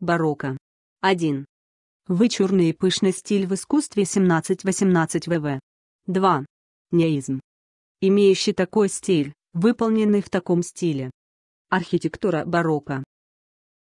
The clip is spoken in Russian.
Барокко. 1. Вычурный и пышный стиль в искусстве 17-18 ВВ. 2. Неизм. Имеющий такой стиль, выполненный в таком стиле. Архитектура барокко.